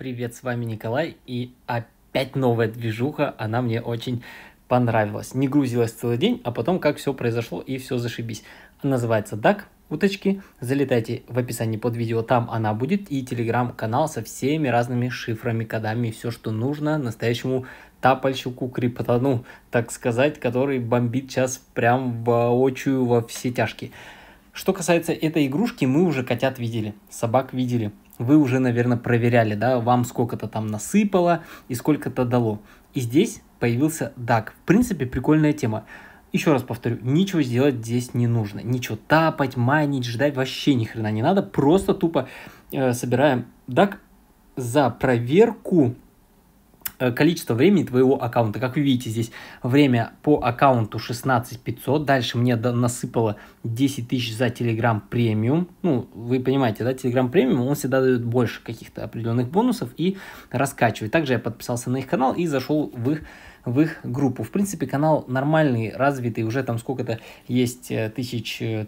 Привет, с вами Николай, и опять новая движуха, она мне очень понравилась. Не грузилась целый день, а потом как все произошло и все зашибись. Называется DAC, уточки. Залетайте в описании под видео, там она будет, и телеграм-канал со всеми разными шифрами, кодами, все, что нужно настоящему тапальщику криптону, так сказать, который бомбит сейчас прям воочию во все тяжкие. Что касается этой игрушки, мы уже котят видели, собак видели, вы уже, наверное, проверяли, да, вам сколько-то там насыпало и сколько-то дало. И здесь появился DAG. В принципе, прикольная тема. Еще раз повторю, ничего сделать здесь не нужно. Ничего тапать, майнить, ждать вообще ни хрена не надо. Просто тупо э, собираем DAG за проверку Э, количество времени твоего аккаунта. Как вы видите, здесь время по аккаунту 16500. Дальше мне насыпало 10 тысяч за Telegram премиум. Ну, вы понимаете, да, Telegram премиум, он всегда дает больше каких-то определенных бонусов и раскачивает. Также я подписался на их канал и зашел в их в их группу. В принципе, канал нормальный, развитый, уже там сколько-то есть, 1300-400, э,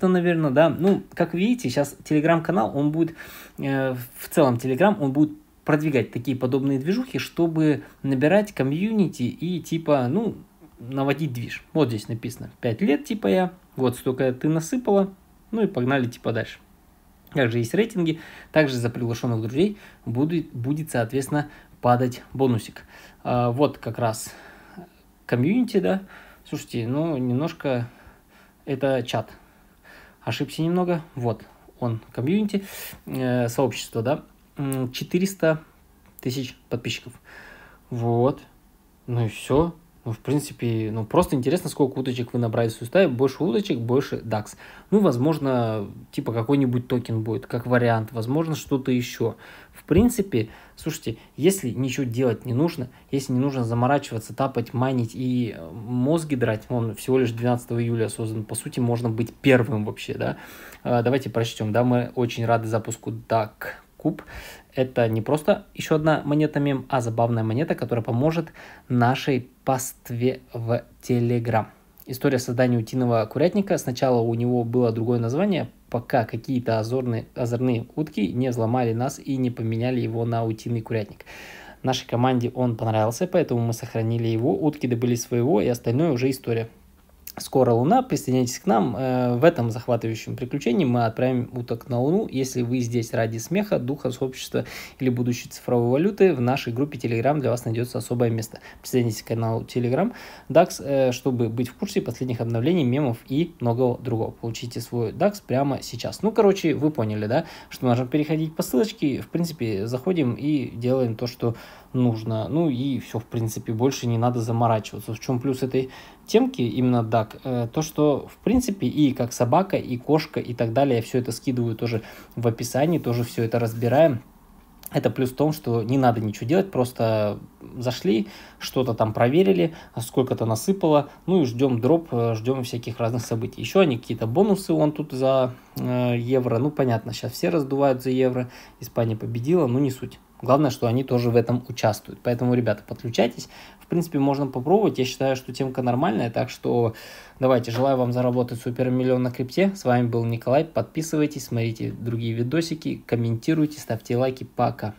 э, наверное, да. Ну, как видите, сейчас телеграм-канал, он будет, э, в целом телеграм, он будет продвигать такие подобные движухи, чтобы набирать комьюнити и типа, ну, наводить движ. Вот здесь написано 5 лет типа я, вот столько ты насыпала, ну и погнали типа дальше. Также есть рейтинги, также за приглашенных друзей будет, будет соответственно, падать бонусик. А, вот как раз комьюнити, да. Слушайте, ну, немножко это чат. Ошибся немного. Вот он, комьюнити, э, сообщество, да. 400 тысяч подписчиков. Вот. Ну и все. Ну, в принципе, ну, просто интересно, сколько уточек вы набрали с уста. Больше уточек, больше DAX. Ну, возможно, типа какой-нибудь токен будет, как вариант. Возможно, что-то еще. В принципе, слушайте, если ничего делать не нужно, если не нужно заморачиваться, тапать, майнить и э, мозги драть, он всего лишь 12 июля создан, по сути, можно быть первым вообще, да. А, давайте прочтем, да, мы очень рады запуску DAX куб это не просто еще одна монета мем, а забавная монета, которая поможет нашей пастве в Телеграм. История создания утиного курятника. Сначала у него было другое название, пока какие-то озорные, озорные утки не взломали нас и не поменяли его на утиный курятник. Нашей команде он понравился, поэтому мы сохранили его, утки добыли своего, и остальное уже история. Скоро Луна, присоединяйтесь к нам. Э, в этом захватывающем приключении мы отправим уток на Луну. Если вы здесь ради смеха, духа, сообщества или будущей цифровой валюты, в нашей группе Telegram для вас найдется особое место. Присоединяйтесь к каналу Telegram DAX, э, чтобы быть в курсе последних обновлений, мемов и многого другого. Получите свой DAX прямо сейчас. Ну, короче, вы поняли, да, что можно переходить по ссылочке. В принципе, заходим и делаем то, что нужно. Ну и все, в принципе, больше не надо заморачиваться. В чем плюс этой темки именно DAX? так, э, то, что, в принципе, и как собака, и кошка, и так далее, я все это скидываю тоже в описании, тоже все это разбираем. Это плюс в том, что не надо ничего делать, просто зашли, что-то там проверили, сколько-то насыпало, ну и ждем дроп, э, ждем всяких разных событий. Еще они какие-то бонусы, он тут за э, евро, ну понятно, сейчас все раздувают за евро, Испания победила, ну не суть. Главное, что они тоже в этом участвуют. Поэтому, ребята, подключайтесь. В принципе, можно попробовать. Я считаю, что темка нормальная. Так что давайте, желаю вам заработать супер миллион на крипте. С вами был Николай. Подписывайтесь, смотрите другие видосики, комментируйте, ставьте лайки. Пока.